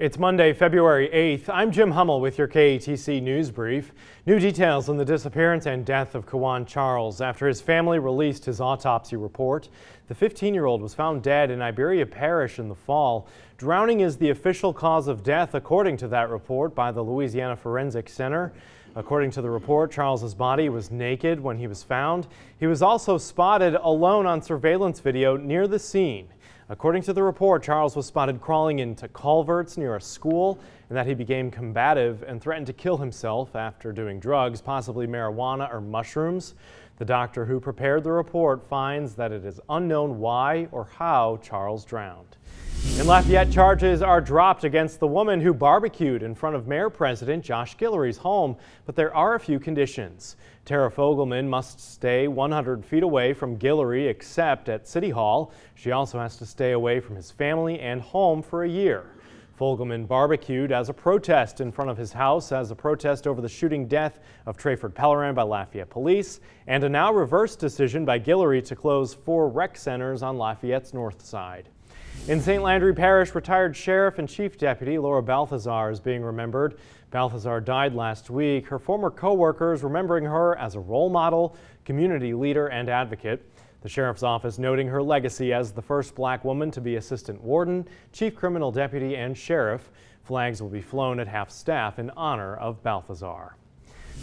It's Monday, February 8th. I'm Jim Hummel with your KATC News Brief. New details on the disappearance and death of Kawan Charles after his family released his autopsy report. The 15-year-old was found dead in Iberia Parish in the fall. Drowning is the official cause of death, according to that report by the Louisiana Forensic Center. According to the report, Charles's body was naked when he was found. He was also spotted alone on surveillance video near the scene. According to the report, Charles was spotted crawling into culverts near a school and that he became combative and threatened to kill himself after doing drugs, possibly marijuana or mushrooms. The doctor who prepared the report finds that it is unknown why or how Charles drowned. In Lafayette, charges are dropped against the woman who barbecued in front of Mayor President Josh Guillory's home, but there are a few conditions. Tara Fogelman must stay 100 feet away from Guillory except at City Hall. She also has to stay away from his family and home for a year. Fogelman barbecued as a protest in front of his house as a protest over the shooting death of Trayford Pellerin by Lafayette Police and a now reversed decision by Guillory to close four rec centers on Lafayette's north side. In St. Landry Parish, retired Sheriff and Chief Deputy Laura Balthazar is being remembered. Balthazar died last week, her former coworkers remembering her as a role model, community leader, and advocate. The sheriff's office noting her legacy as the first black woman to be assistant warden, chief criminal deputy, and sheriff. Flags will be flown at half staff in honor of Balthazar.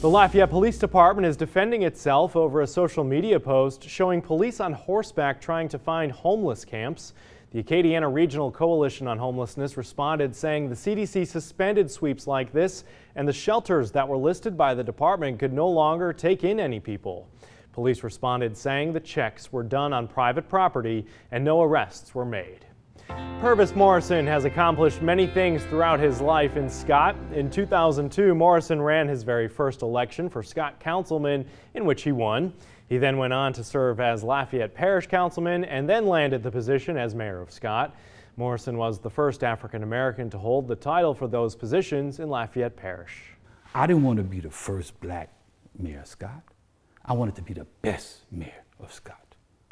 The Lafayette Police Department is defending itself over a social media post showing police on horseback trying to find homeless camps. The Acadiana Regional Coalition on Homelessness responded saying the CDC suspended sweeps like this and the shelters that were listed by the department could no longer take in any people. Police responded saying the checks were done on private property and no arrests were made. Purvis Morrison has accomplished many things throughout his life in Scott. In 2002, Morrison ran his very first election for Scott Councilman, in which he won. He then went on to serve as Lafayette Parish Councilman and then landed the position as Mayor of Scott. Morrison was the first African American to hold the title for those positions in Lafayette Parish. I didn't want to be the first black Mayor of Scott. I wanted to be the best mayor of Scott.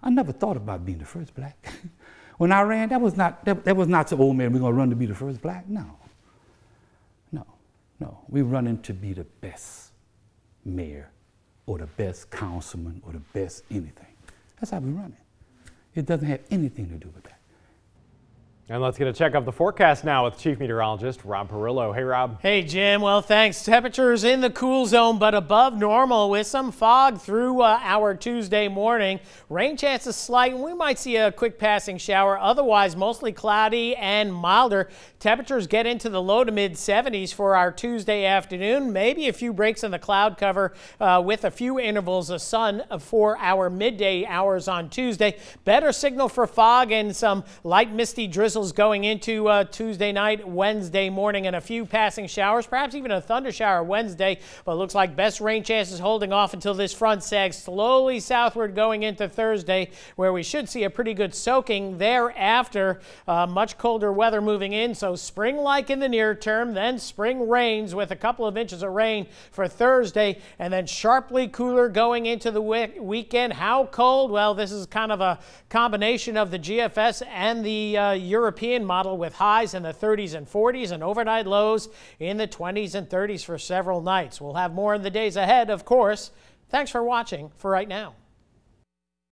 I never thought about being the first black. when I ran, that was not, that, that was not the old oh, man we're going to run to be the first black. No. No. No. We're running to be the best mayor or the best councilman or the best anything. That's how we're running. It doesn't have anything to do with that. And let's get a check of the forecast now with Chief Meteorologist Rob Perillo. Hey, Rob. Hey, Jim. Well, thanks. Temperatures in the cool zone, but above normal with some fog through uh, our Tuesday morning. Rain chances slight, and we might see a quick passing shower. Otherwise, mostly cloudy and milder. Temperatures get into the low to mid 70s for our Tuesday afternoon. Maybe a few breaks in the cloud cover uh, with a few intervals of sun for our midday hours on Tuesday. Better signal for fog and some light misty drizzle going into uh, Tuesday night, Wednesday morning, and a few passing showers, perhaps even a thunder shower Wednesday. But looks like best rain chances holding off until this front sags slowly southward going into Thursday, where we should see a pretty good soaking thereafter. Uh, much colder weather moving in, so spring like in the near term, then spring rains with a couple of inches of rain for Thursday, and then sharply cooler going into the weekend. How cold? Well, this is kind of a combination of the GFS and the uh, Euro. European model with highs in the 30s and 40s and overnight lows in the 20s and 30s for several nights. We'll have more in the days ahead, of course. Thanks for watching for right now.